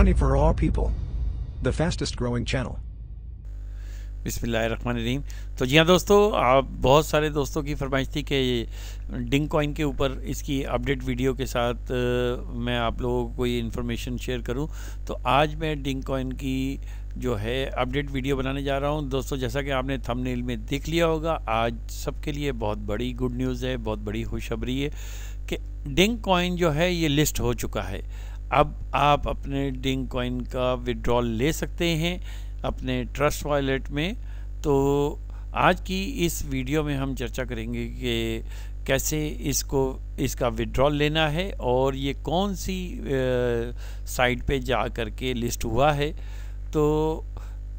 Funny for all people. The fastest growing channel. बिस्मिल्लाहिर्रहमानिर्रहीम तो जी हाँ दोस्तों आप बहुत सारे दोस्तों की फरमाइश थी कि डिंग कॉइन के ऊपर इसकी अपडेट वीडियो के साथ मैं आप लोगों को ये इन्फॉर्मेशन शेयर करूं तो आज मैं डिंग कॉइन की जो है अपडेट वीडियो बनाने जा रहा हूं दोस्तों जैसा कि आपने थंबनेल में देख लिया होगा आज सबके लिए बहुत बड़ी गुड न्यूज़ है बहुत बड़ी खुशखबरी है कि डिंग कॉइन जो है ये लिस्ट हो चुका है अब आप अपने डिंग कॉइन का विड्रॉल ले सकते हैं अपने ट्रस्ट वॉलेट में तो आज की इस वीडियो में हम चर्चा करेंगे कि कैसे इसको इसका विड्रॉल लेना है और ये कौन सी साइट पे जा कर के लिस्ट हुआ है तो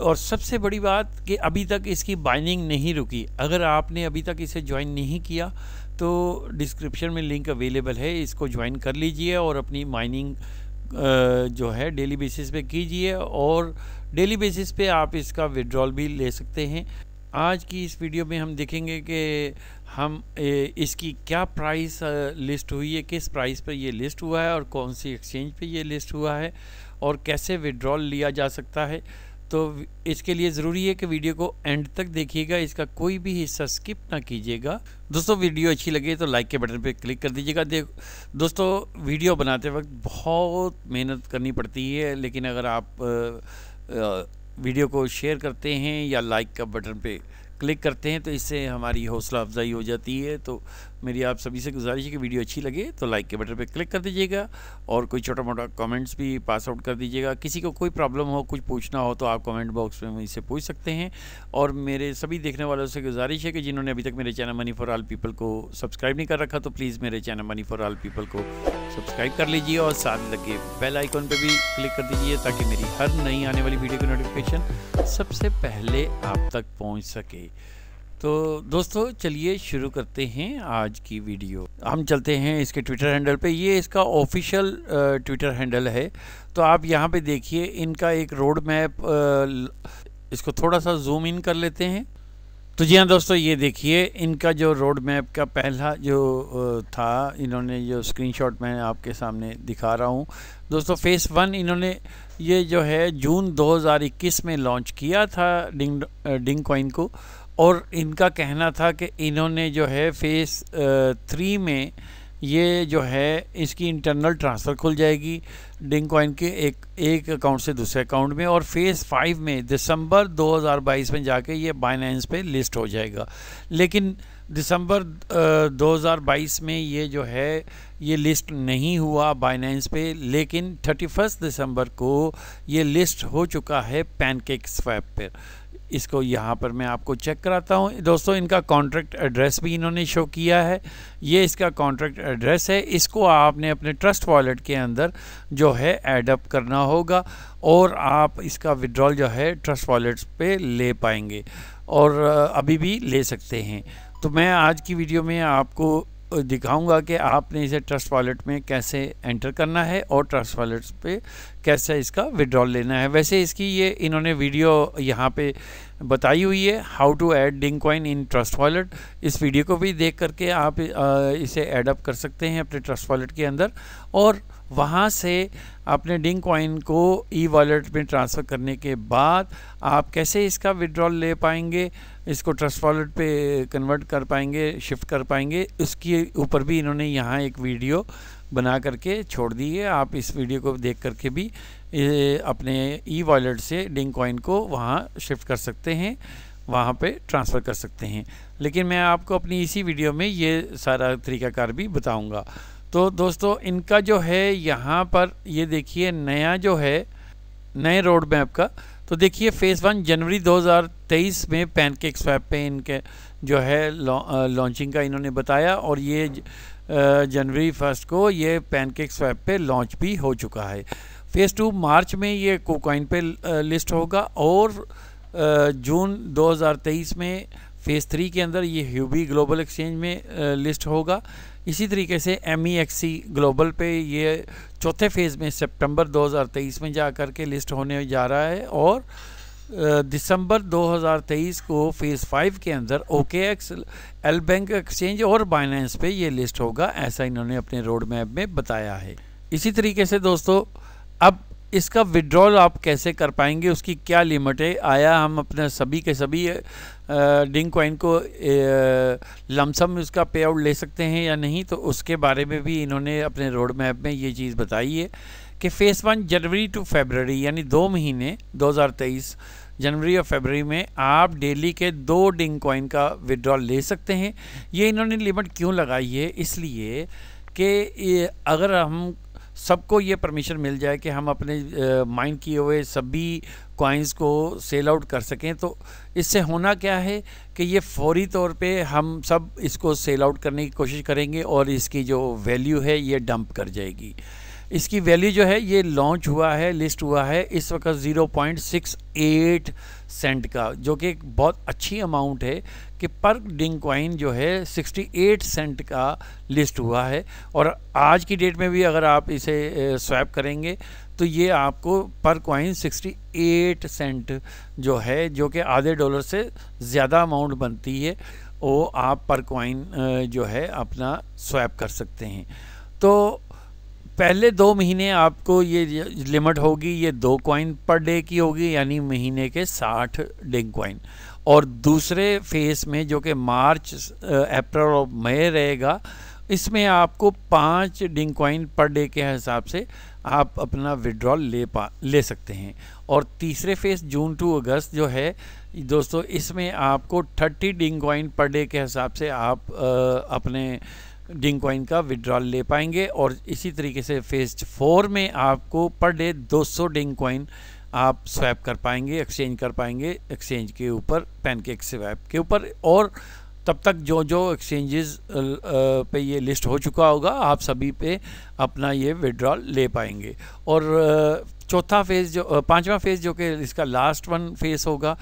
और सबसे बड़ी बात कि अभी तक इसकी बाइनिंग नहीं रुकी अगर आपने अभी तक इसे ज्वाइन नहीं किया तो डिस्क्रिप्शन में लिंक अवेलेबल है इसको ज्वाइन कर लीजिए और अपनी माइनिंग जो है डेली बेसिस पे कीजिए और डेली बेसिस पे आप इसका विड्रॉल भी ले सकते हैं आज की इस वीडियो में हम देखेंगे कि हम इसकी क्या प्राइस लिस्ट हुई है किस प्राइस पर ये लिस्ट हुआ है और कौन सी एक्सचेंज पे ये लिस्ट हुआ है और कैसे विड्रॉल लिया जा सकता है तो इसके लिए ज़रूरी है कि वीडियो को एंड तक देखिएगा इसका कोई भी हिस्सा स्किप ना कीजिएगा दोस्तों वीडियो अच्छी लगे तो लाइक के बटन पर क्लिक कर दीजिएगा देख दोस्तों वीडियो बनाते वक्त बहुत मेहनत करनी पड़ती है लेकिन अगर आप वीडियो को शेयर करते हैं या लाइक का बटन पे क्लिक करते हैं तो इससे हमारी हौसला अफजाई हो जाती है तो मेरी आप सभी से गुजारिश है कि वीडियो अच्छी लगे तो लाइक के बटन पर क्लिक कर दीजिएगा और कोई छोटा मोटा कमेंट्स भी पास आउट कर दीजिएगा किसी को कोई प्रॉब्लम हो कुछ पूछना हो तो आप कमेंट बॉक्स में मुझसे पूछ सकते हैं और मेरे सभी देखने वालों से गुजारिश है कि जिन्होंने अभी तक मेरे channel money for all people को सब्सक्राइब नहीं कर रखा तो प्लीज़ मेरे channel money for all people को सब्सक्राइब कर लीजिए और साथ लगे बेल आइकॉन पर भी क्लिक कर दीजिए ताकि मेरी हर नई आने वाली वीडियो की नोटिफिकेशन सबसे पहले आप तक पहुँच सके तो दोस्तों चलिए शुरू करते हैं आज की वीडियो हम चलते हैं इसके ट्विटर हैंडल पे ये इसका ऑफिशियल ट्विटर हैंडल है तो आप यहाँ पे देखिए इनका एक रोड मैप इसको थोड़ा सा जूम इन कर लेते हैं तो जी हाँ दोस्तों ये देखिए इनका जो रोड मैप का पहला जो था इन्होंने जो स्क्रीनशॉट मैं आपके सामने दिखा रहा हूँ दोस्तों फेस वन इन्होंने ये जो है जून 2021 में लॉन्च किया था डिंग डिंग कॉइन को और इनका कहना था कि इन्होंने जो है फेस थ्री में ये जो है इसकी इंटरनल ट्रांसफ़र खुल जाएगी डिंग कॉइन के एक एक अकाउंट से दूसरे अकाउंट में और फेज़ फाइव में दिसंबर 2022 में जाके ये बाइनेंस पे लिस्ट हो जाएगा लेकिन दिसंबर 2022 में ये जो है ये लिस्ट नहीं हुआ बाइनेंस पे लेकिन 31 दिसंबर को ये लिस्ट हो चुका है पैनकेक स्वैप पर इसको यहाँ पर मैं आपको चेक कराता हूँ दोस्तों इनका कॉन्ट्रैक्ट एड्रेस भी इन्होंने शो किया है ये इसका कॉन्ट्रैक्ट एड्रेस है इसको आपने अपने ट्रस्ट वॉलेट के अंदर जो है एडअप करना होगा और आप इसका विड्रॉल जो है ट्रस्ट वॉलेट्स पे ले पाएंगे और अभी भी ले सकते हैं तो मैं आज की वीडियो में आपको दिखाऊंगा कि आपने इसे ट्रस्ट वॉलेट में कैसे एंटर करना है और ट्रस्ट वॉलेट पे कैसे इसका विड्रॉल लेना है वैसे इसकी ये इन्होंने वीडियो यहाँ पे बताई हुई है how to add Ding coin in Trust wallet इस वीडियो को भी देख करके आप इसे ऐडअप कर सकते हैं अपने ट्रस्ट वॉलेट के अंदर और वहाँ से आपने डिंग कॉइन को ई वॉलेट में ट्रांसफ़र करने के बाद आप कैसे इसका विड्रॉल ले पाएंगे इसको ट्रस्ट वॉलेट पे कन्वर्ट कर पाएंगे शिफ्ट कर पाएंगे उसके ऊपर भी इन्होंने यहाँ एक वीडियो बना करके छोड़ दी है आप इस वीडियो को देख करके भी अपने ई वॉलेट से डिंग कॉइन को वहाँ शिफ्ट कर सकते हैं वहाँ पे ट्रांसफ़र कर सकते हैं लेकिन मैं आपको अपनी इसी वीडियो में ये सारा तरीकाकार भी बताऊँगा तो दोस्तों इनका जो है यहाँ पर ये देखिए नया जो है नए रोड मैप का तो देखिए फेज़ वन जनवरी 2023 में पैनकेक स्वैप पे इनके जो है लॉन्चिंग का इन्होंने बताया और ये जनवरी फर्स्ट को ये पैनकेक स्वैप पे लॉन्च भी हो चुका है फेज़ टू मार्च में ये कोकाइन पे लिस्ट होगा और जून 2023 में फेज़ थ्री के अंदर ये ह्यूबी ग्लोबल एक्सचेंज में लिस्ट होगा इसी तरीके से एम ग्लोबल e पे ये चौथे फेज़ में सितंबर 2023 में जा कर के लिस्ट होने जा रहा है और दिसंबर 2023 को फेज़ फाइव के अंदर O K X L Bank exchange और बाइनेंस पे ये लिस्ट होगा ऐसा इन्होंने अपने रोड मैप में बताया है इसी तरीके से दोस्तों अब इसका विड्रॉल आप कैसे कर पाएंगे उसकी क्या लिमिट है आया हम अपने सभी के सभी डिंग कॉइन को लमसम उसका पे आउट ले सकते हैं या नहीं तो उसके बारे में भी इन्होंने अपने रोड मैप में ये चीज़ बताई है कि phase one January to February यानी दो महीने 2023 जनवरी और फेबररी में आप डेली के दो डिंग कॉइन का विड्रॉल ले सकते हैं ये इन्होंने लिमिट क्यों लगाई है इसलिए कि अगर हम सबको ये परमिशन मिल जाए कि हम अपने माइन किए हुए सभी कॉइन्स को सेल आउट कर सकें तो इससे होना क्या है कि ये फौरी तौर पे हम सब इसको सेल आउट करने की कोशिश करेंगे और इसकी जो वैल्यू है ये डंप कर जाएगी इसकी वैल्यू जो है ये लॉन्च हुआ है लिस्ट हुआ है इस वक्त 0.68 सेंट का जो कि बहुत अच्छी अमाउंट है कि पर डिंग क्वाइन जो है 68 सेंट का लिस्ट हुआ है और आज की डेट में भी अगर आप इसे स्वैप करेंगे तो ये आपको पर क्वाइन 68 सेंट जो है जो कि आधे डॉलर से ज़्यादा अमाउंट बनती है वो आप पर क्वाइन जो है अपना स्वैप कर सकते हैं तो पहले दो महीने आपको ये लिमिट होगी ये दो कॉइन पर डे की होगी यानी महीने के साठ डिंग कॉइन और दूसरे फेज़ में जो कि मार्च अप्रैल और मई रहेगा इसमें आपको पाँच डिंग पर डे के हिसाब से आप अपना विड्रॉल ले पा ले सकते हैं और तीसरे फेज़ जून टू अगस्त जो है दोस्तों इसमें आपको थर्टी डिंग पर डे के हिसाब से आप आ, अपने डिंग का विड्रॉल ले पाएंगे और इसी तरीके से फेज फोर में आपको पर डे दो डिंग कॉइन आप स्वैप कर पाएंगे एक्सचेंज कर पाएंगे एक्सचेंज के ऊपर पैनकेक स्वैप के ऊपर और तब तक जो जो एक्सचेंजेस पे ये लिस्ट हो चुका होगा आप सभी पे अपना ये विड्रॉल ले पाएंगे और चौथा फेज़ जो पांचवा फेज़ जो कि इसका लास्ट वन फेज़ होगा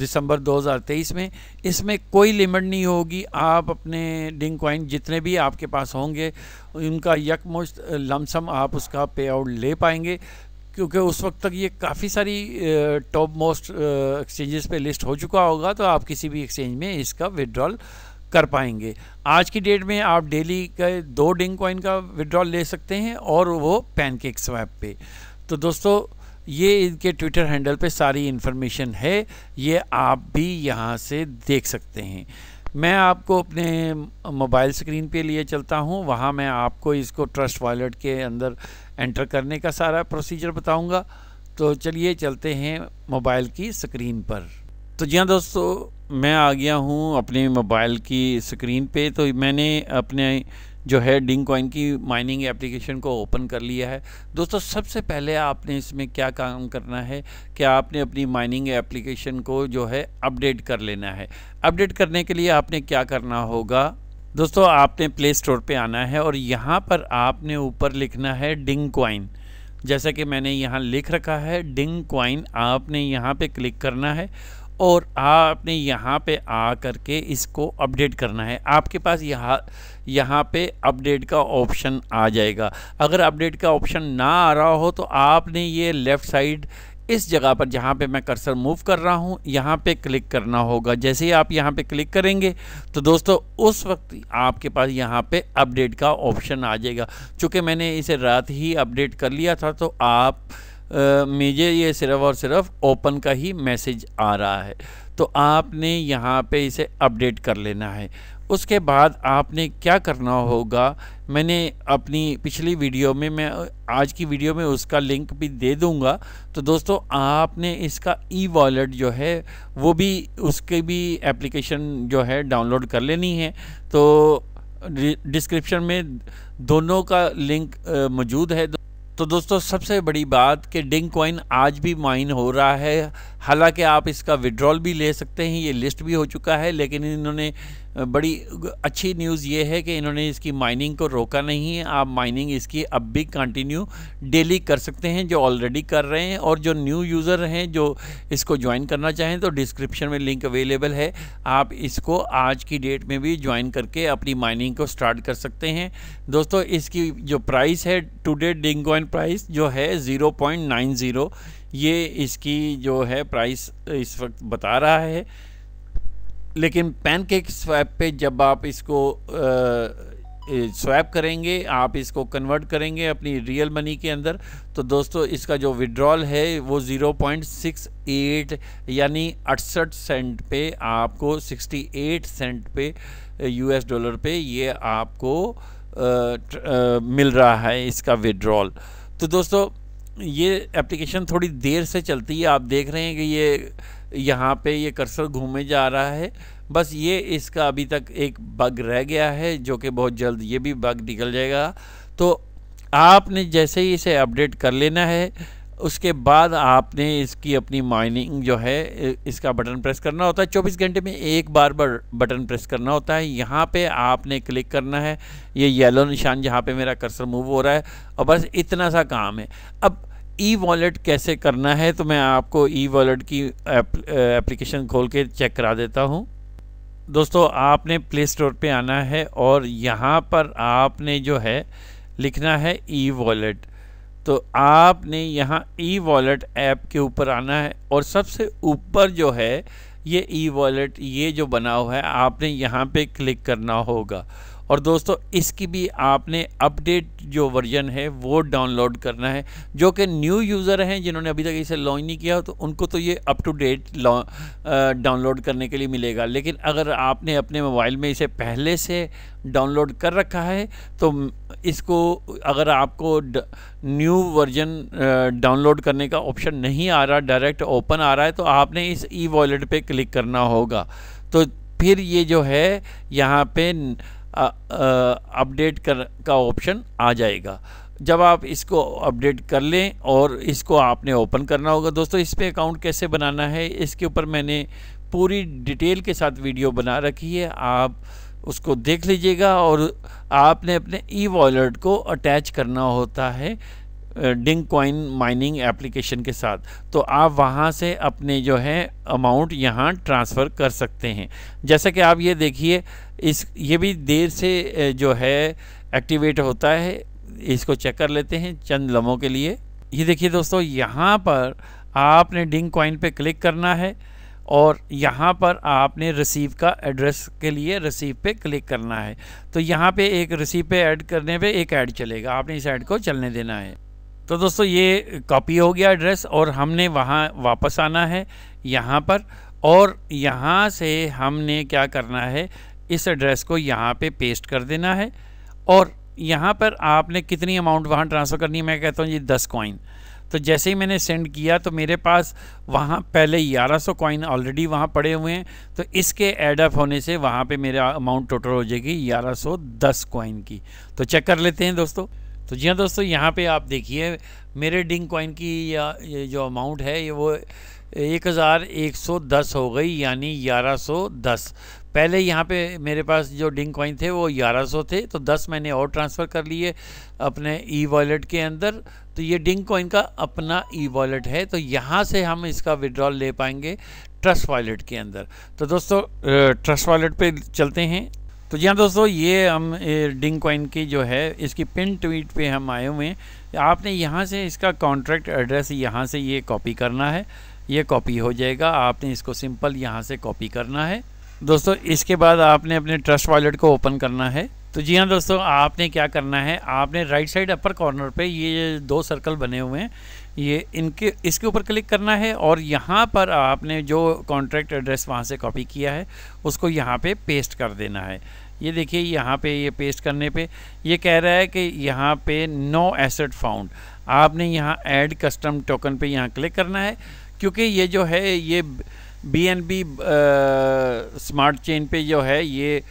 दिसंबर 2023 में इसमें कोई लिमिट नहीं होगी आप अपने डिंग कॉइन जितने भी आपके पास होंगे उनका यकमुश्त लमसम आप उसका पे आउट ले पाएंगे क्योंकि उस वक्त तक ये काफ़ी सारी टॉप मोस्ट एक्सचेंजेस पे लिस्ट हो चुका होगा तो आप किसी भी एक्सचेंज में इसका विड्रॉल कर पाएंगे आज की डेट में आप डेली का दो डिंग कॉइन का विड्रॉल ले सकते हैं और वो पैनकेक स्वैप पे तो दोस्तों ये इनके ट्विटर हैंडल पे सारी इन्फॉर्मेशन है ये आप भी यहाँ से देख सकते हैं मैं आपको अपने मोबाइल स्क्रीन पे लिए चलता हूँ वहाँ मैं आपको इसको ट्रस्ट वॉलेट के अंदर एंटर करने का सारा प्रोसीजर बताऊँगा तो चलिए चलते हैं मोबाइल की स्क्रीन पर तो जी हाँ दोस्तों मैं आ गया हूँ अपने मोबाइल की स्क्रीन पे तो मैंने अपने जो है डिंग कॉइन की माइनिंग एप्लीकेशन को ओपन कर लिया है दोस्तों सबसे पहले आपने इसमें क्या काम करना है कि आपने अपनी माइनिंग एप्लीकेशन को जो है अपडेट कर लेना है अपडेट करने के लिए आपने क्या करना होगा दोस्तों आपने प्ले स्टोर पर आना है और यहाँ पर आपने ऊपर लिखना है डिंग कॉइन जैसा कि मैंने यहाँ लिख रखा है डिंग कॉइन आपने यहाँ पे क्लिक करना है और आपने यहाँ पे आ कर के इसको अपडेट करना है आपके पास यहाँ यहाँ पे अपडेट का ऑप्शन आ जाएगा अगर अपडेट का ऑप्शन ना आ रहा हो तो आपने ये लेफ़्ट साइड इस जगह पर जहाँ पे मैं कर्सर मूव कर रहा हूँ यहाँ पे क्लिक करना होगा जैसे ही आप यहाँ पे क्लिक करेंगे तो दोस्तों उस वक्त आपके पास यहाँ पे अपडेट का ऑप्शन आ जाएगा चूँकि मैंने इसे रात ही अपडेट कर लिया था तो आप मुझे ये सिर्फ और सिर्फ ओपन का ही मैसेज आ रहा है तो आपने यहाँ पे इसे अपडेट कर लेना है उसके बाद आपने क्या करना होगा मैंने अपनी पिछली वीडियो में मैं आज की वीडियो में उसका लिंक भी दे दूंगा तो दोस्तों आपने इसका ई वॉलेट जो है वो भी उसके भी एप्लीकेशन जो है डाउनलोड कर लेनी है तो डिस्क्रिप्शन में दोनों का लिंक मौजूद है तो दोस्तों सबसे बड़ी बात कि डिंग कॉइन आज भी माइन हो रहा है हालांकि आप इसका विड्रॉल भी ले सकते हैं ये लिस्ट भी हो चुका है लेकिन इन्होंने बड़ी अच्छी न्यूज़ ये है कि इन्होंने इसकी माइनिंग को रोका नहीं है आप माइनिंग इसकी अब भी कंटिन्यू डेली कर सकते हैं जो ऑलरेडी कर रहे हैं और जो न्यू यूज़र हैं जो इसको ज्वाइन करना चाहें तो डिस्क्रिप्शन में लिंक अवेलेबल है आप इसको आज की डेट में भी ज्वाइन करके अपनी माइनिंग को स्टार्ट कर सकते हैं दोस्तों इसकी जो प्राइस है टूडे डिंग सेल प्राइस जो है 0.90 ये इसकी जो है प्राइस इस वक्त बता रहा है लेकिन पैनकेक स्वैप पे जब आप इसको स्वैप करेंगे आप इसको कन्वर्ट करेंगे अपनी रियल मनी के अंदर तो दोस्तों इसका जो विड्रॉल है वो 0.68 यानी अड़सठ सेंट पे आपको 68 सेंट पे यूएस डॉलर पे ये आपको मिल रहा है इसका विड्रॉल तो दोस्तों ये एप्लीकेशन थोड़ी देर से चलती है आप देख रहे हैं कि ये यहाँ पे ये कर्सर घूमे जा रहा है बस ये इसका अभी तक एक बग रह गया है जो कि बहुत जल्द ये भी बग निकल जाएगा तो आपने जैसे ही इसे अपडेट कर लेना है उसके बाद आपने इसकी अपनी माइनिंग जो है इसका बटन प्रेस करना होता है 24 घंटे में एक बार बार बटन प्रेस करना होता है यहाँ पे आपने क्लिक करना है ये येलो निशान जहाँ पे मेरा कर्सर मूव हो रहा है और बस इतना सा काम है अब ई वॉलेट कैसे करना है तो मैं आपको ई वॉलेट की एप्लीकेशन खोल के चेक करा देता हूँ दोस्तों आपने प्ले स्टोर पर आना है और यहाँ पर आपने जो है लिखना है ई वॉलेट तो आपने यहाँ ई वॉलेट ऐप के ऊपर आना है और सबसे ऊपर जो है ये ई वॉलेट ये जो बना हुआ है आपने यहाँ पे क्लिक करना होगा और दोस्तों इसकी भी आपने अपडेट जो वर्जन है वो डाउनलोड करना है जो कि न्यू यूज़र हैं जिन्होंने अभी तक इसे लॉन्च नहीं किया तो उनको तो ये अप टू डेट डाउनलोड करने के लिए मिलेगा लेकिन अगर आपने अपने मोबाइल में इसे पहले से डाउनलोड कर रखा है तो इसको अगर आपको न्यू वर्जन डाउनलोड करने का ऑप्शन नहीं आ रहा डायरेक्ट ओपन आ रहा है तो आपने इस ई वॉलेट पर क्लिक करना होगा तो फिर ये जो है यहाँ पर अपडेट कर का ऑप्शन आ जाएगा जब आप इसको अपडेट कर लें और इसको आपने ओपन करना होगा दोस्तों इस पर अकाउंट कैसे बनाना है इसके ऊपर मैंने पूरी डिटेल के साथ वीडियो बना रखी है आप उसको देख लीजिएगा और आपने अपने ई वॉलेट को अटैच करना होता है डिंग कॉइन माइनिंग एप्लीकेशन के साथ तो आप वहाँ से अपने जो है अमाउंट यहाँ ट्रांसफ़र कर सकते हैं जैसा कि आप ये देखिए इस ये भी देर से जो है एक्टिवेट होता है इसको चेक कर लेते हैं चंद लम्हों के लिए ये देखिए दोस्तों यहाँ पर आपने डिंग कॉइन पे क्लिक करना है और यहाँ पर आपने रिसीव का एड्रेस के लिए रिसीव पे क्लिक करना है तो यहाँ पे एक रिसीव पे ऐड करने पे एक ऐड चलेगा आपने इस ऐड को चलने देना है तो दोस्तों ये कॉपी हो गया एड्रेस और हमने वहाँ वापस आना है यहाँ पर और यहाँ से हमने क्या करना है इस एड्रेस को यहाँ पे पेस्ट कर देना है और यहाँ पर आपने कितनी अमाउंट वहाँ ट्रांसफ़र करनी है मैं कहता हूँ जी दस कॉइन तो जैसे ही मैंने सेंड किया तो मेरे पास वहाँ पहले 1100 कॉइन ऑलरेडी वहाँ पड़े हुए हैं तो इसके एडअप होने से वहाँ पे मेरा अमाउंट टोटल हो जाएगी 1110 कॉइन की तो चेक कर लेते हैं दोस्तों तो जी हाँ दोस्तों यहाँ पे आप देखिए मेरे डिंग कॉइन की या ये जो अमाउंट है ये वो एक हज़ार एक सौ दस हो गई यानी ग्यारह सौ दस पहले यहाँ पे मेरे पास जो डिंग कॉइन थे वो ग्यारह सौ थे तो दस मैंने और ट्रांसफ़र कर लिए अपने ई वॉलेट के अंदर तो ये डिंग कॉइन का अपना ई वॉलेट है तो यहाँ से हम इसका विड्रॉल ले पाएंगे ट्रस्ट वॉलेट के अंदर तो दोस्तों ट्रस्ट वॉलेट पे चलते हैं तो जी हाँ दोस्तों ये हम डिंग कॉइन की जो है इसकी पिन ट्वीट पे हम आए हुए हैं आपने यहाँ से इसका कॉन्ट्रैक्ट एड्रेस यहाँ से ये कॉपी करना है ये कॉपी हो जाएगा आपने इसको सिंपल यहाँ से कॉपी करना है दोस्तों इसके बाद आपने अपने ट्रस्ट वॉलेट को ओपन करना है तो जी हाँ दोस्तों आपने क्या करना है आपने राइट साइड अपर कॉर्नर पे ये दो सर्कल बने हुए हैं ये इनके इसके ऊपर क्लिक करना है और यहाँ पर आपने जो कॉन्ट्रैक्ट एड्रेस वहाँ से कॉपी किया है उसको यहाँ पे पेस्ट कर देना है ये देखिए यहाँ पे ये पेस्ट करने पे ये कह रहा है कि यहाँ पे नो एसेट फाउंड आपने यहाँ ऐड कस्टम टोकन पे यहाँ क्लिक करना है क्योंकि ये जो है ये B N B smart chain पे जो है ये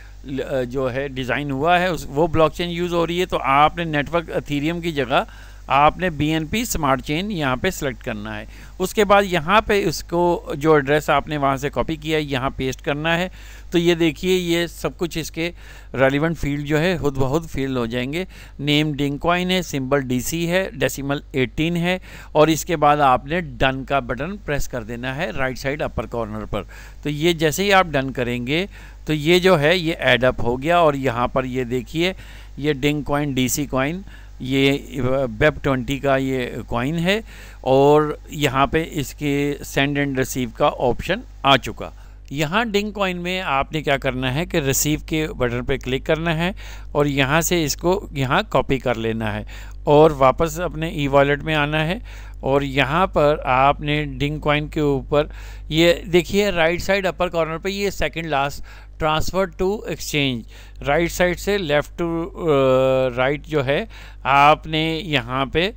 जो है डिज़ाइन हुआ है उस वो ब्लॉकचेन यूज़ हो रही है तो आपने नेटवर्क अथीरियम की जगह आपने B N B smart chain यहाँ पे सेलेक्ट करना है उसके बाद यहाँ पे इसको जो एड्रेस आपने वहाँ से कॉपी किया है यहाँ पेस्ट करना है तो ये देखिए ये सब कुछ इसके रेलिवेंट फील्ड जो है खुद बहुत फील्ड हो जाएंगे नेम डिंकॉइन है सिंबल सी है डेसिमल 18 है और इसके बाद आपने डन का बटन प्रेस कर देना है राइट साइड अपर कॉर्नर पर तो ये जैसे ही आप डन करेंगे तो ये जो है ये एडअप हो गया और यहाँ पर ये देखिए ये Ding coin D C coin ये वेब ट्वेंटी का ये कॉइन है और यहाँ पे इसके सेंड एंड रिसीव का ऑप्शन आ चुका यहाँ डिंग कॉइन में आपने क्या करना है कि रिसीव के बटन पे क्लिक करना है और यहाँ से इसको यहाँ कॉपी कर लेना है और वापस अपने ई वॉलेट में आना है और यहाँ पर आपने डिंग कॉइन के ऊपर ये देखिए राइट साइड अपर कॉर्नर पे ये second last transfer to exchange right side से लेफ़्ट टू राइट जो है आपने यहाँ पे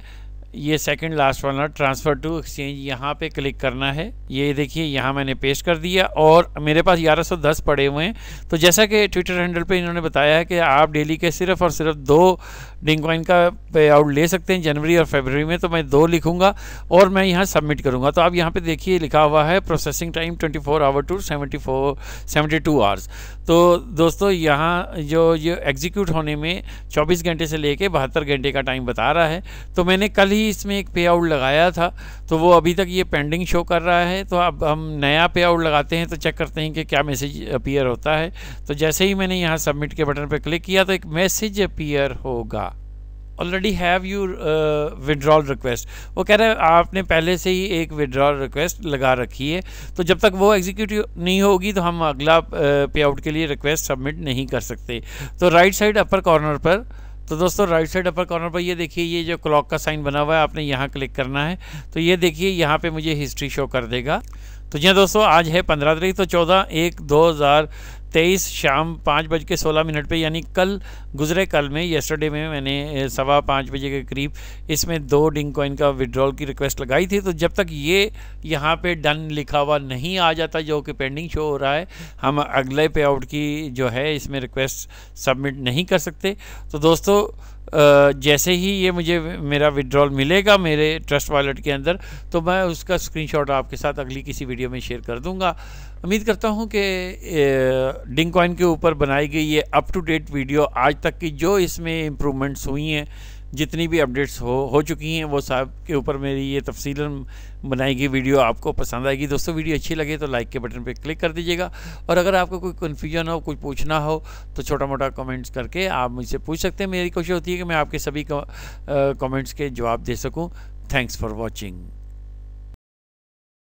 ये सेकंड लास्ट वाला ट्रांसफ़र टू एक्सचेंज यहाँ पे क्लिक करना है ये देखिए यहाँ मैंने पेश कर दिया और मेरे पास 1110 पड़े हुए हैं तो जैसा कि ट्विटर हैंडल पे इन्होंने बताया है कि आप डेली के सिर्फ और सिर्फ दो डिंगकॉइन का पे आउट ले सकते हैं जनवरी और फरवरी में तो मैं दो लिखूँगा और मैं यहाँ सबमिट करूँगा तो आप यहाँ पर देखिए लिखा हुआ है processing time twenty hour to seventy four hours तो दोस्तों यहाँ जो ये एग्जीक्यूट होने में चौबीस घंटे से ले कर बहत्तर घंटे का टाइम बता रहा है तो मैंने कल ही इसमें एक पे आउट लगाया था तो वो अभी तक ये पेंडिंग शो कर रहा है तो अब हम नया पे आउट लगाते हैं तो चेक करते हैं कि क्या मैसेज अपीयर होता है तो जैसे ही मैंने यहाँ सबमिट के बटन पर क्लिक किया तो एक मैसेज अपीयर होगा already have your withdrawal request वो कह रहे हैं आपने पहले से ही एक विड्रॉल रिक्वेस्ट लगा रखी है तो जब तक वो एग्जीक्यूटिव नहीं होगी तो हम अगला पे uh, आउट के लिए रिक्वेस्ट सबमिट नहीं कर सकते तो राइट साइड अपर कॉर्नर पर तो दोस्तों राइट साइड अपर कॉर्नर पर ये देखिए ये जो क्लॉक का साइन बना हुआ है आपने यहाँ क्लिक करना है तो ये देखिए यहाँ पे मुझे हिस्ट्री शो कर देगा तो जी हाँ दोस्तों आज है पंद्रह तारीख तो चौदह एक दो हज़ार तेईस शाम पाँच बज के सोलह मिनट पर यानी कल गुजरे कल में येस्टरडे में मैंने सवा पाँच बजे के करीब इसमें दो डिंग कॉइन का विड्रॉल की रिक्वेस्ट लगाई थी तो जब तक ये यहाँ पे डन लिखा हुआ नहीं आ जाता जो कि पेंडिंग शो हो रहा है हम अगले पे आउट की जो है इसमें रिक्वेस्ट सबमिट नहीं कर सकते तो दोस्तों जैसे ही ये मुझे मेरा विड्रॉल मिलेगा मेरे ट्रस्ट वॉलेट के अंदर तो मैं उसका स्क्रीनशॉट आपके साथ अगली किसी वीडियो में शेयर कर दूंगा उम्मीद करता हूं कि डिंग कॉइन के ऊपर बनाई गई ये अप टू डेट वीडियो आज तक की जो इसमें इम्प्रूवमेंट्स हुई हैं जितनी भी अपडेट्स हो हो चुकी हैं वो साहब के ऊपर मेरी ये तफसीला बनाई गई वीडियो आपको पसंद आएगी दोस्तों वीडियो अच्छी लगे तो लाइक के बटन पर क्लिक कर दीजिएगा और अगर आपको कोई कन्फ्यूजन हो कुछ पूछना हो तो छोटा मोटा कमेंट्स करके आप मुझसे पूछ सकते हैं मेरी कोशिश होती है कि मैं आपके सभी कमेंट्स के जवाब दे सकूँ थैंक्स फॉर वॉचिंग